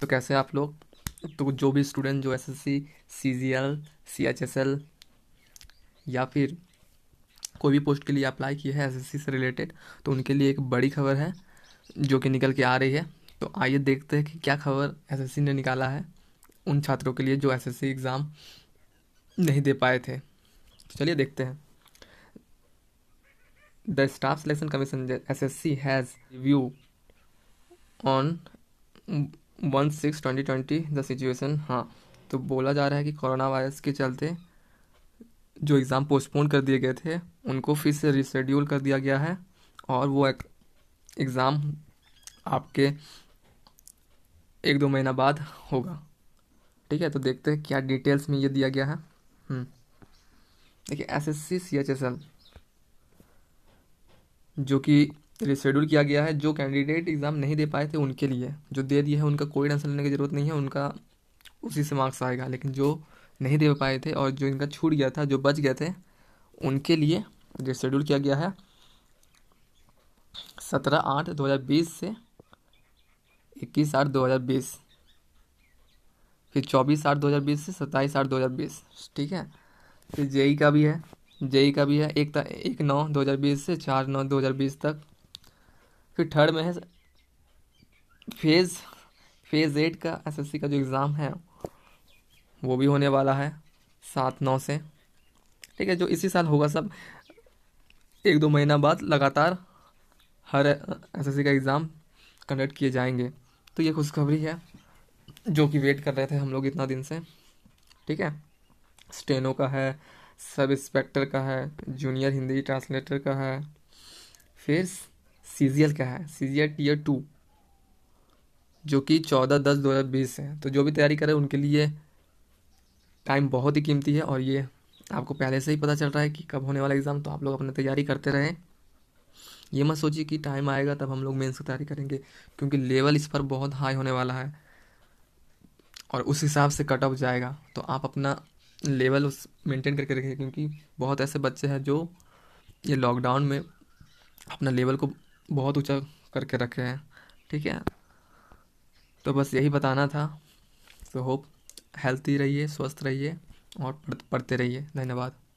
तो कैसे आप लोग तो जो भी स्टूडेंट जो S S C C G L C H S L या फिर कोई भी पोस्ट के लिए अप्लाई किया है एसएससी से रिलेटेड तो उनके लिए एक बड़ी खबर है जो कि निकल के आ रही है तो आइए देखते हैं कि क्या खबर एसएससी ने निकाला है उन छात्रों के लिए जो एसएससी एग्ज़ाम नहीं दे पाए थे तो चलिए देखते हैं the staff selection commission S S C has review on one six twenty twenty the situation हाँ तो बोला जा रहा है कि कोरोना वायरस के चलते जो एग्ज़ाम पोस्टपोन कर दिए गए थे उनको फिर से रिशेड्यूल कर दिया गया है और वो एग्ज़ाम आपके एक दो महीना बाद होगा ठीक है तो देखते हैं क्या डिटेल्स में ये दिया गया है हम्म, देखिए S S C C H S L जो कि शेड्यूल किया गया है जो कैंडिडेट एग्ज़ाम नहीं दे पाए थे उनके लिए जो दे दिए हैं उनका कोई आंसर लेने की ज़रूरत नहीं है उनका उसी से मार्क्स आएगा लेकिन जो नहीं दे पाए थे और जो इनका छूट गया था जो बच गए थे उनके लिए जो शेड्यूल किया गया है सत्रह आठ दो हज़ार बीस से इक्कीस आठ दो हज़ार बीस फिर चौबीस आठ दो हज़ार बीस से सत्ताईस आठ दो हज़ार बीस ठीक है फिर जेई का भी है जेई का भी है एक एक नौ दो हज़ार बीस से चार नौ दो हज़ार बीस तक फिर थर्ड में है फेज़ फेज़ एट का एसएससी का जो एग्ज़ाम है वो भी होने वाला है सात नौ से ठीक है जो इसी साल होगा सब एक दो महीना बाद लगातार हर एसएससी का एग्ज़ाम कंडक्ट किए जाएंगे तो ये खुशखबरी है जो कि वेट कर रहे थे हम लोग इतना दिन से ठीक है स्टेनो का है सब इंस्पेक्टर का है जूनियर हिंदी ट्रांसलेटर का है फिर सी क्या है सी जी टीयर टू जो कि चौदह दस दो हज़ार बीस है तो जो भी तैयारी करें उनके लिए टाइम बहुत ही कीमती है और ये आपको पहले से ही पता चल रहा है कि कब होने वाला एग्ज़ाम तो आप लोग अपनी तैयारी करते रहें ये मत सोचिए कि टाइम आएगा तब हम लोग मेन्स की तैयारी करेंगे क्योंकि लेवल इस पर बहुत हाई होने वाला है और उस हिसाब से कट ऑफ जाएगा तो आप अपना लेवल उस मेंटेन करके रखें क्योंकि बहुत ऐसे बच्चे हैं जो ये लॉकडाउन में अपना लेवल को बहुत ऊँचा करके रखे हैं ठीक है तो बस यही बताना था तो होप हेल्थी रहिए स्वस्थ रहिए और पढ़ते रहिए धन्यवाद